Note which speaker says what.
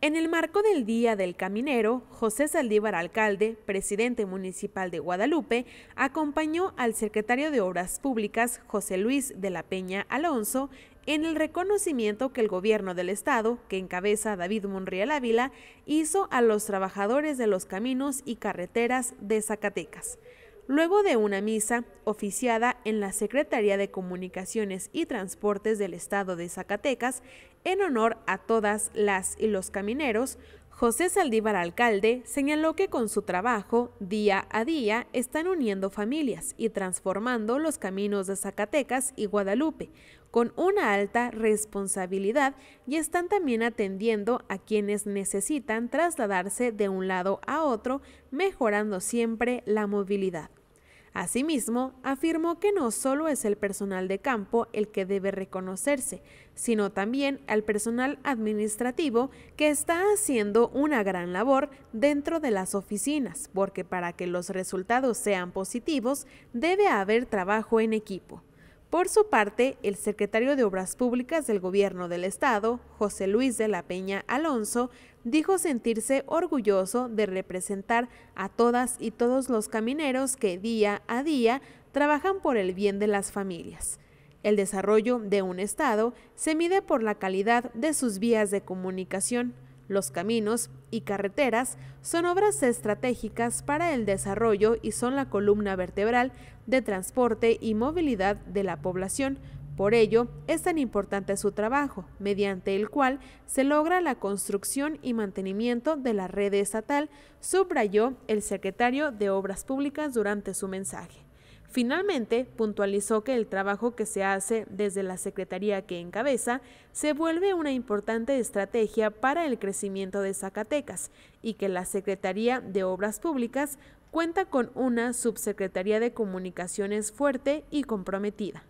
Speaker 1: En el marco del Día del Caminero, José Saldívar Alcalde, presidente municipal de Guadalupe, acompañó al secretario de Obras Públicas, José Luis de la Peña Alonso, en el reconocimiento que el gobierno del estado, que encabeza David Monreal Ávila, hizo a los trabajadores de los caminos y carreteras de Zacatecas. Luego de una misa oficiada en la Secretaría de Comunicaciones y Transportes del Estado de Zacatecas, en honor a todas las y los camineros, José Saldívar Alcalde señaló que con su trabajo, día a día, están uniendo familias y transformando los caminos de Zacatecas y Guadalupe, con una alta responsabilidad y están también atendiendo a quienes necesitan trasladarse de un lado a otro, mejorando siempre la movilidad. Asimismo, afirmó que no solo es el personal de campo el que debe reconocerse, sino también al personal administrativo que está haciendo una gran labor dentro de las oficinas, porque para que los resultados sean positivos debe haber trabajo en equipo. Por su parte, el secretario de Obras Públicas del Gobierno del Estado, José Luis de la Peña Alonso, dijo sentirse orgulloso de representar a todas y todos los camineros que día a día trabajan por el bien de las familias. El desarrollo de un Estado se mide por la calidad de sus vías de comunicación, los caminos y carreteras son obras estratégicas para el desarrollo y son la columna vertebral de transporte y movilidad de la población. Por ello, es tan importante su trabajo, mediante el cual se logra la construcción y mantenimiento de la red estatal, subrayó el secretario de Obras Públicas durante su mensaje. Finalmente, puntualizó que el trabajo que se hace desde la Secretaría que encabeza se vuelve una importante estrategia para el crecimiento de Zacatecas y que la Secretaría de Obras Públicas cuenta con una subsecretaría de comunicaciones fuerte y comprometida.